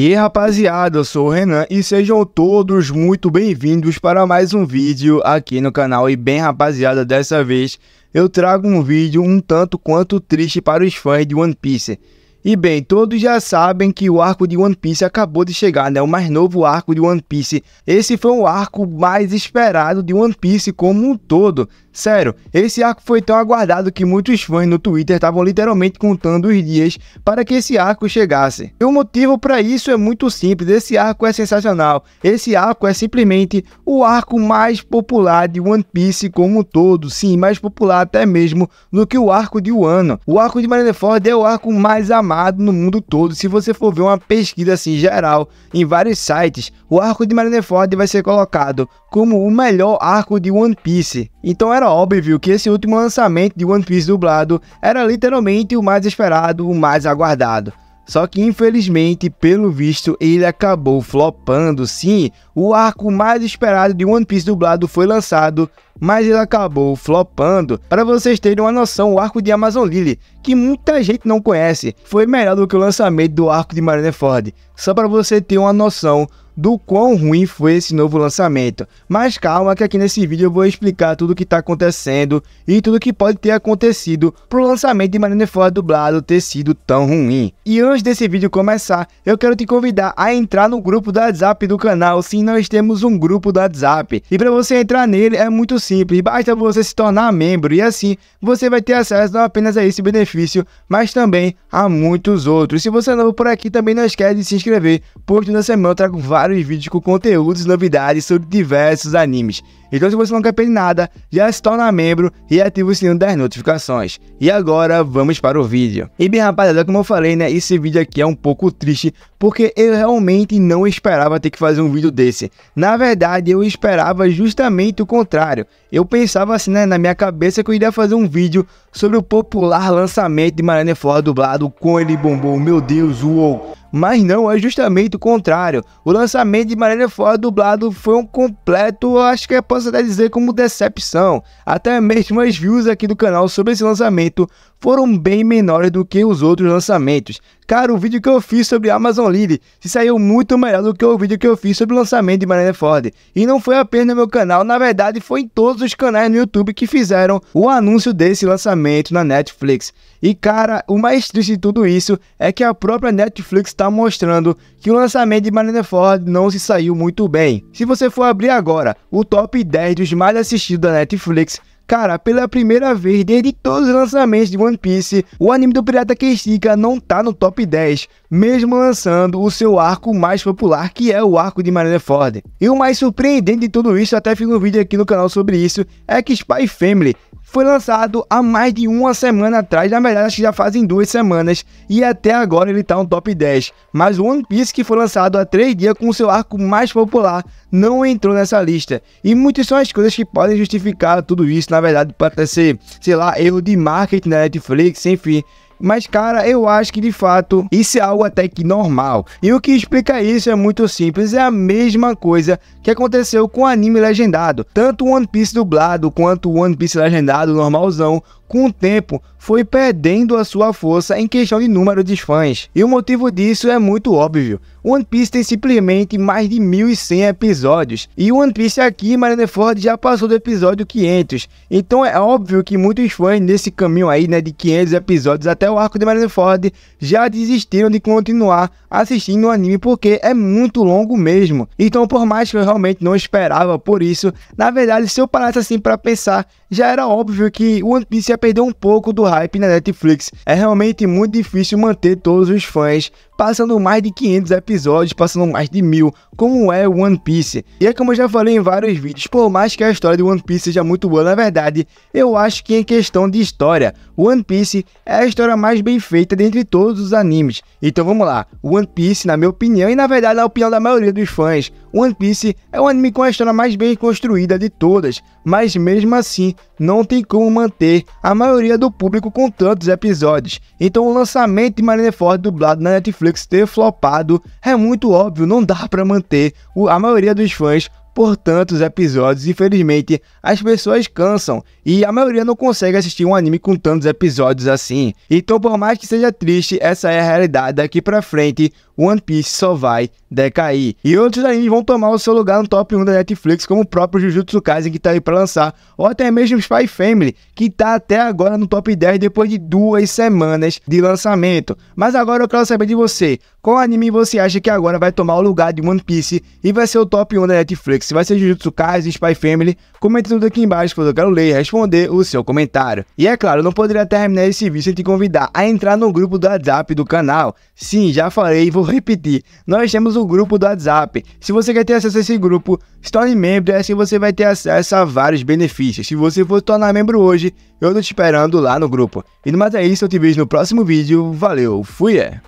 E rapaziada, eu sou o Renan e sejam todos muito bem-vindos para mais um vídeo aqui no canal. E bem rapaziada, dessa vez eu trago um vídeo um tanto quanto triste para os fãs de One Piece. E bem, todos já sabem que o arco de One Piece acabou de chegar, né? O mais novo arco de One Piece. Esse foi o arco mais esperado de One Piece como um todo. Sério, esse arco foi tão aguardado que muitos fãs no Twitter estavam literalmente contando os dias para que esse arco chegasse. E o motivo para isso é muito simples, esse arco é sensacional. Esse arco é simplesmente o arco mais popular de One Piece como um todo. Sim, mais popular até mesmo do que o arco de Wano. O arco de Marineford é o arco mais amado amado no mundo todo. Se você for ver uma pesquisa assim geral em vários sites, o arco de Marineford vai ser colocado como o melhor arco de One Piece. Então era óbvio que esse último lançamento de One Piece dublado era literalmente o mais esperado, o mais aguardado. Só que infelizmente, pelo visto, ele acabou flopando. Sim, o arco mais esperado de One Piece dublado foi lançado, mas ele acabou flopando. Para vocês terem uma noção, o arco de Amazon Lily, que muita gente não conhece, foi melhor do que o lançamento do arco de Marineford. Só para você ter uma noção do quão ruim foi esse novo lançamento. Mas calma que aqui nesse vídeo eu vou explicar tudo o que está acontecendo e tudo o que pode ter acontecido pro lançamento de Marineford dublado ter sido tão ruim. E antes desse vídeo começar, eu quero te convidar a entrar no grupo do WhatsApp do canal, sim, nós temos um grupo do WhatsApp. E para você entrar nele é muito simples, basta você se tornar membro e assim você vai ter acesso não apenas a esse benefício, mas também a muitos outros. Se você é novo por aqui, também não esquece de se inscrever, porque na semana eu trago vários vários vídeos com conteúdos e novidades sobre diversos animes. Então se você não quer perder nada, já se torna membro e ativa o sininho das notificações. E agora vamos para o vídeo. E bem rapaziada, como eu falei né, esse vídeo aqui é um pouco triste porque eu realmente não esperava ter que fazer um vídeo desse. Na verdade, eu esperava justamente o contrário. Eu pensava assim, né, na minha cabeça que eu iria fazer um vídeo sobre o popular lançamento de Marana Fora dublado com ele bombou. Meu Deus, uou! Mas não, é justamente o contrário. O lançamento de Marina Fora dublado foi um completo, acho que eu posso até dizer como decepção. Até mesmo as views aqui do canal sobre esse lançamento foram bem menores do que os outros lançamentos. Cara, o vídeo que eu fiz sobre Amazon Lily se saiu muito melhor do que o vídeo que eu fiz sobre o lançamento de Marina Ford. E não foi apenas no meu canal, na verdade foi em todos os canais no YouTube que fizeram o anúncio desse lançamento na Netflix. E cara, o mais triste de tudo isso é que a própria Netflix está mostrando que o lançamento de Marineford não se saiu muito bem. Se você for abrir agora o top 10 dos mais assistidos da Netflix, Cara, pela primeira vez desde todos os lançamentos de One Piece, o anime do Pirata que estica não tá no top 10, mesmo lançando o seu arco mais popular, que é o arco de Marineford. E o mais surpreendente de tudo isso, até fiz um vídeo aqui no canal sobre isso, é que Spy Family foi lançado há mais de uma semana atrás, na verdade acho que já fazem duas semanas, e até agora ele está no top 10. Mas o One Piece, que foi lançado há três dias com seu arco mais popular, não entrou nessa lista. E muitas são as coisas que podem justificar tudo isso, na verdade, para ser, sei lá, erro de marketing na Netflix, enfim. Mas, cara, eu acho que de fato isso é algo até que normal. E o que explica isso é muito simples: é a mesma coisa que aconteceu com o anime legendado. Tanto One Piece dublado quanto One Piece legendado normalzão com o tempo foi perdendo a sua força em questão de número de fãs. E o motivo disso é muito óbvio. One Piece tem simplesmente mais de 1.100 episódios. E One Piece aqui em ford já passou do episódio 500. Então é óbvio que muitos fãs nesse caminho aí, né, de 500 episódios até o arco de ford já desistiram de continuar assistindo o anime porque é muito longo mesmo. Então por mais que eu realmente não esperava por isso, na verdade se eu parasse assim para pensar, já era óbvio que One Piece ia Perder um pouco do hype na Netflix. É realmente muito difícil manter todos os fãs, passando mais de 500 episódios, passando mais de mil, como é One Piece. E é como eu já falei em vários vídeos, por mais que a história de One Piece seja muito boa, na verdade, eu acho que em é questão de história, One Piece é a história mais bem feita dentre todos os animes. Então vamos lá, One Piece, na minha opinião, e na verdade na opinião da maioria dos fãs, One Piece é um anime com a história mais bem construída de todas, mas mesmo assim, não tem como manter a maioria do público com tantos episódios. Então o lançamento de Marineford dublado na Netflix Netflix ter flopado é muito óbvio, não dá para manter a maioria dos fãs por tantos episódios. Infelizmente, as pessoas cansam e a maioria não consegue assistir um anime com tantos episódios assim. Então, por mais que seja triste, essa é a realidade. Daqui pra frente, One Piece só vai decair. E outros animes vão tomar o seu lugar no top 1 da Netflix, como o próprio Jujutsu Kaisen que tá aí pra lançar, ou até mesmo Spy Family, que tá até agora no top 10 depois de duas semanas de lançamento. Mas agora eu quero saber de você, qual anime você acha que agora vai tomar o lugar de One Piece e vai ser o top 1 da Netflix? se vai ser Jujutsu Kaisen, Spy Family, comente tudo aqui embaixo, que eu quero ler e responder o seu comentário. E é claro, não poderia terminar esse vídeo sem te convidar a entrar no grupo do WhatsApp do canal. Sim, já falei e vou repetir. Nós temos o um grupo do WhatsApp. Se você quer ter acesso a esse grupo, se torne membro e assim você vai ter acesso a vários benefícios. Se você for tornar membro hoje, eu tô te esperando lá no grupo. E no mais é isso, eu te vejo no próximo vídeo. Valeu, fui! É.